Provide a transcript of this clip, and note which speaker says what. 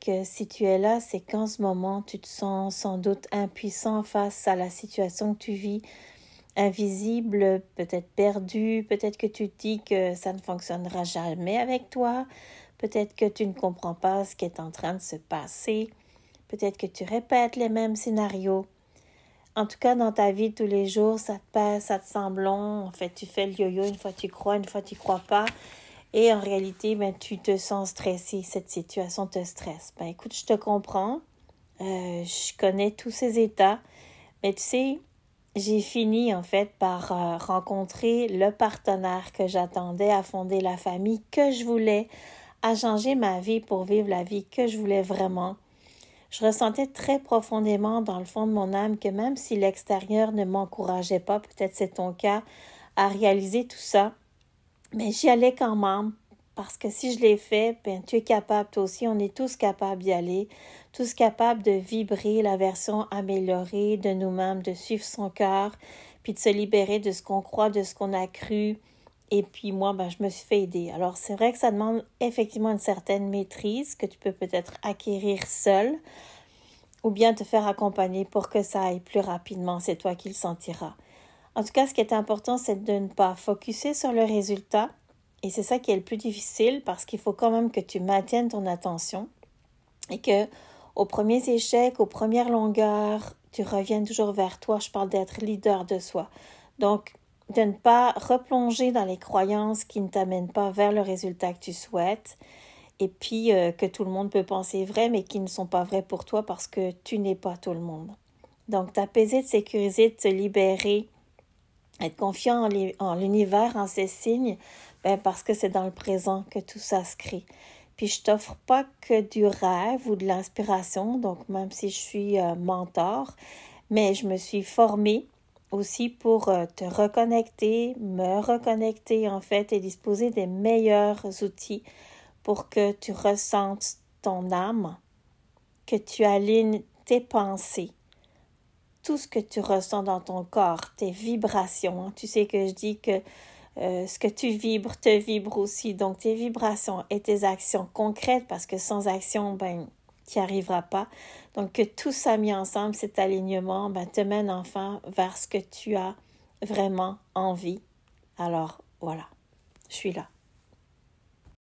Speaker 1: que si tu es là, c'est qu'en ce moment, tu te sens sans doute impuissant face à la situation que tu vis, invisible, peut-être perdu, peut-être que tu te dis que ça ne fonctionnera jamais avec toi, peut-être que tu ne comprends pas ce qui est en train de se passer, peut-être que tu répètes les mêmes scénarios. En tout cas, dans ta vie tous les jours, ça te passe, ça te semble long. En fait, tu fais le yo-yo, une fois tu crois, une fois tu crois pas et en réalité, ben, tu te sens stressé, cette situation te stresse. Ben, écoute, je te comprends, euh, je connais tous ces états, mais tu sais, j'ai fini en fait par euh, rencontrer le partenaire que j'attendais à fonder la famille que je voulais, à changer ma vie pour vivre la vie que je voulais vraiment. Je ressentais très profondément dans le fond de mon âme que même si l'extérieur ne m'encourageait pas, peut-être c'est ton cas, à réaliser tout ça, mais j'y allais quand même parce que si je l'ai fait, ben, tu es capable, toi aussi, on est tous capables d'y aller, tous capables de vibrer la version améliorée de nous-mêmes, de suivre son cœur, puis de se libérer de ce qu'on croit, de ce qu'on a cru. Et puis moi, ben, je me suis fait aider. Alors c'est vrai que ça demande effectivement une certaine maîtrise que tu peux peut-être acquérir seul ou bien te faire accompagner pour que ça aille plus rapidement. C'est toi qui le sentiras. En tout cas, ce qui est important, c'est de ne pas focuser sur le résultat. Et c'est ça qui est le plus difficile parce qu'il faut quand même que tu maintiennes ton attention et que aux premiers échecs, aux premières longueurs, tu reviennes toujours vers toi. Je parle d'être leader de soi. Donc, de ne pas replonger dans les croyances qui ne t'amènent pas vers le résultat que tu souhaites et puis euh, que tout le monde peut penser vrai mais qui ne sont pas vrais pour toi parce que tu n'es pas tout le monde. Donc, t'apaiser, te sécuriser, te libérer être confiant en l'univers, en ses signes, ben parce que c'est dans le présent que tout ça se crée. Puis je t'offre pas que du rêve ou de l'inspiration, donc même si je suis euh, mentor, mais je me suis formée aussi pour euh, te reconnecter, me reconnecter en fait et disposer des meilleurs outils pour que tu ressentes ton âme, que tu alignes tes pensées tout ce que tu ressens dans ton corps, tes vibrations. Hein. Tu sais que je dis que euh, ce que tu vibres te vibre aussi. Donc tes vibrations et tes actions concrètes, parce que sans action, ben, tu n'y arriveras pas. Donc que tout ça mis ensemble, cet alignement, ben, te mène enfin vers ce que tu as vraiment envie. Alors voilà, je suis là.